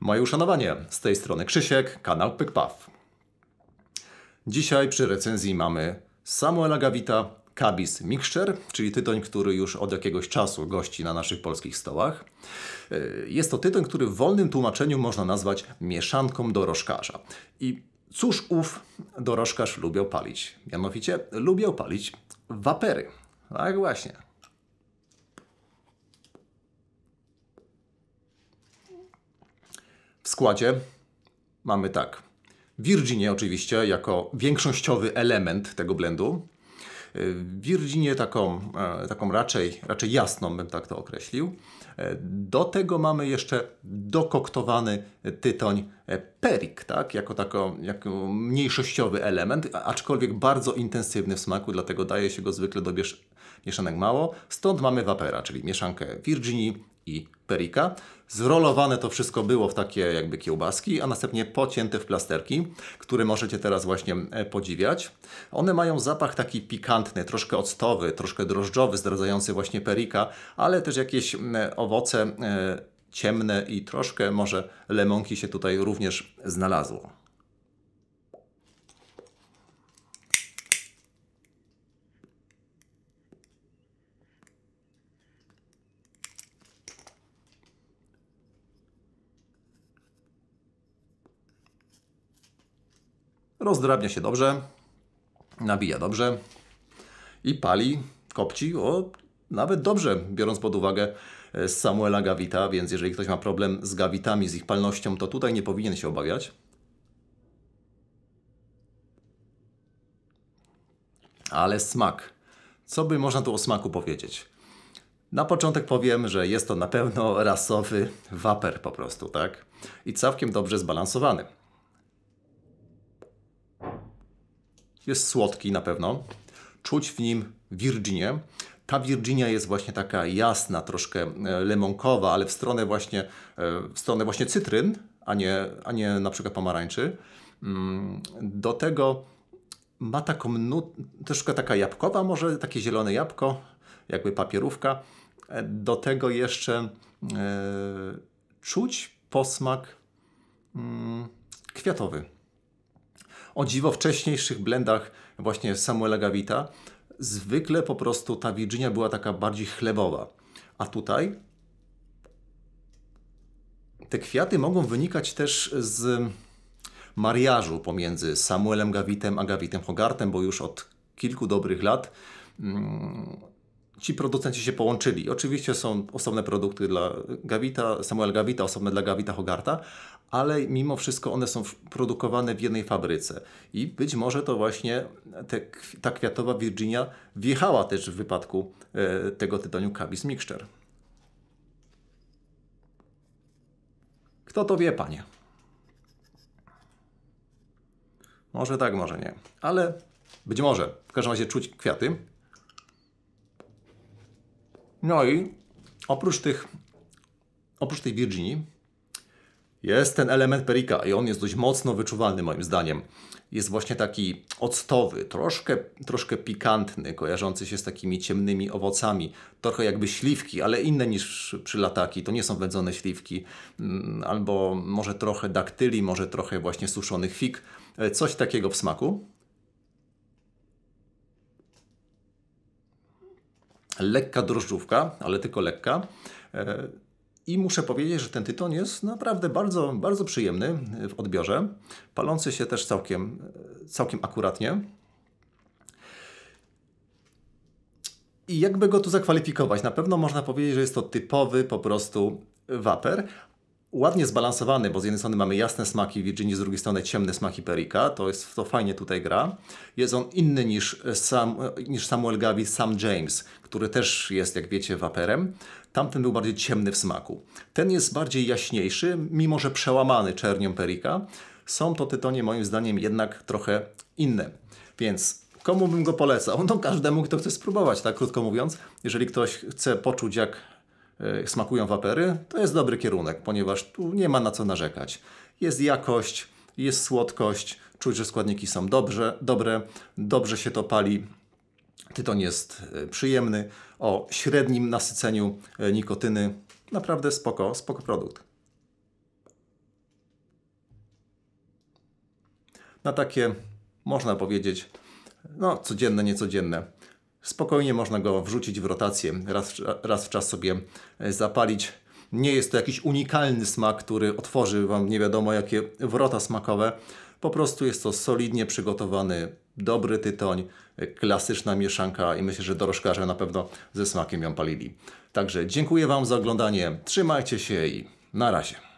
Moje uszanowanie, z tej strony Krzysiek, kanał PykPaw. Dzisiaj przy recenzji mamy Samuela Gawita Kabis Mixture, czyli tytoń, który już od jakiegoś czasu gości na naszych polskich stołach. E, jest to tytoń, który w wolnym tłumaczeniu można nazwać mieszanką dorożkarza. I cóż ów dorożkarz lubił palić? Mianowicie lubił palić wapery. Tak właśnie, składzie mamy tak. Virginie oczywiście jako większościowy element tego blendu. wirginie e, taką, e, taką raczej, raczej jasną bym tak to określił. E, Do tego mamy jeszcze dokoktowany tytoń perik, tak? jako, tako, jako mniejszościowy element, aczkolwiek bardzo intensywny w smaku, dlatego daje się go zwykle dobierz mieszanek mało, stąd mamy wapera, czyli mieszankę Virginii i perika. Zrolowane to wszystko było w takie jakby kiełbaski, a następnie pocięte w plasterki, które możecie teraz właśnie e, podziwiać. One mają zapach taki pikantny, troszkę octowy, troszkę drożdżowy, zdradzający właśnie perika, ale też jakieś e, owoce e, ciemne i troszkę może lemonki się tutaj również znalazło. Rozdrabnia się dobrze, nabija dobrze i pali, kopci o nawet dobrze, biorąc pod uwagę e, Samuela Gavita, więc jeżeli ktoś ma problem z Gavitami, z ich palnością, to tutaj nie powinien się obawiać. Ale smak. Co by można tu o smaku powiedzieć? Na początek powiem, że jest to na pewno rasowy waper po prostu, tak? I całkiem dobrze zbalansowany. Jest słodki na pewno. Czuć w nim Virginię. Ta Virginia jest właśnie taka jasna, troszkę e, lemonkowa, ale w stronę właśnie, e, w stronę właśnie cytryn, a nie, a nie na przykład pomarańczy. Mm, do tego ma taką nut, troszkę taka jabłkowa może, takie zielone jabłko, jakby papierówka. E, do tego jeszcze czuć posmak mm, kwiatowy o dziwo wcześniejszych blendach właśnie Samuela Gavita, zwykle po prostu ta Virginia była taka bardziej chlebowa. A tutaj te kwiaty mogą wynikać też z mariażu pomiędzy Samuelem Gavitem a Gavitem Hogartem, bo już od kilku dobrych lat mm, ci producenci się połączyli. Oczywiście są osobne produkty dla Gavita, Samuel Gavita, osobne dla Gavita Hogarta, ale mimo wszystko one są produkowane w jednej fabryce. I być może to właśnie te, ta kwiatowa Virginia wjechała też w wypadku e, tego tytoniu Cabis Mixture. Kto to wie, panie? Może tak, może nie, ale być może. W każdym razie czuć kwiaty. No i oprócz tych, oprócz tej Virginii jest ten element Perika i on jest dość mocno wyczuwalny moim zdaniem. Jest właśnie taki octowy, troszkę, troszkę pikantny, kojarzący się z takimi ciemnymi owocami. Trochę jakby śliwki, ale inne niż przy lataki. To nie są wędzone śliwki. Mm, albo może trochę daktyli, może trochę właśnie suszonych fig. E, coś takiego w smaku. lekka drożdżówka, ale tylko lekka. E, I muszę powiedzieć, że ten tytoń jest naprawdę bardzo, bardzo przyjemny w odbiorze. Palący się też całkiem, całkiem akuratnie. I jakby go tu zakwalifikować? Na pewno można powiedzieć, że jest to typowy po prostu waper, ładnie zbalansowany, bo z jednej strony mamy jasne smaki Virginii, z drugiej strony ciemne smaki Perika. To jest to fajnie tutaj gra. Jest on inny niż, e, sam, e, niż Samuel Gavi, Sam James, który też jest, jak wiecie, waperem. Tamten był bardziej ciemny w smaku. Ten jest bardziej jaśniejszy, mimo że przełamany czernią Perika. Są to tytonie moim zdaniem jednak trochę inne. Więc komu bym go polecał? No każdemu, kto chce spróbować, tak krótko mówiąc. Jeżeli ktoś chce poczuć, jak E, smakują wapery, to jest dobry kierunek, ponieważ tu nie ma na co narzekać. Jest jakość, jest słodkość, czuć, że składniki są dobrze, dobre, dobrze się to pali. Tyton jest e, przyjemny, o średnim nasyceniu e, nikotyny. Naprawdę spoko, spoko produkt. Na takie, można powiedzieć, no codzienne, niecodzienne Spokojnie można go wrzucić w rotację, raz, raz w czas sobie e, zapalić. Nie jest to jakiś unikalny smak, który otworzy Wam nie wiadomo jakie wrota smakowe. Po prostu jest to solidnie przygotowany, dobry tytoń, e, klasyczna mieszanka i myślę, że dorożkarze na pewno ze smakiem ją palili. Także dziękuję Wam za oglądanie, trzymajcie się i na razie.